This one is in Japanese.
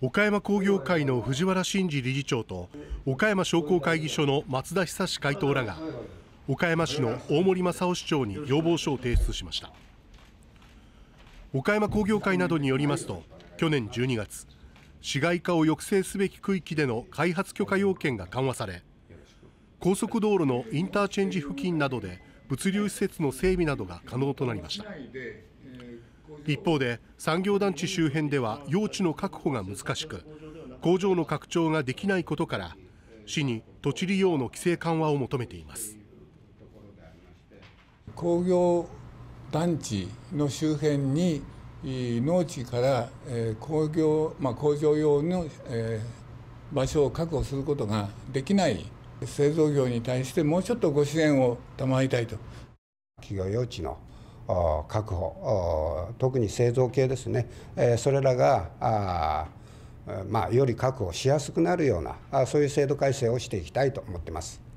岡山工業会の藤原真嗣理事長と岡山商工会議所の松田久志会頭らが岡山市の大森正夫市長に要望書を提出しました岡山工業会などによりますと去年12月市街化を抑制すべき区域での開発許可要件が緩和され高速道路のインターチェンジ付近などで物流施設の整備などが可能となりました一方で産業団地周辺では用地の確保が難しく工場の拡張ができないことから市に土地利用の規制緩和を求めています工業団地の周辺に農地から工業、まあ、工場用の場所を確保することができない製造業に対してもうちょっとご支援を賜りたいと企業用地の確保特に製造系ですね、えそれらがまあ、より確保しやすくなるようなそういう制度改正をしていきたいと思ってます。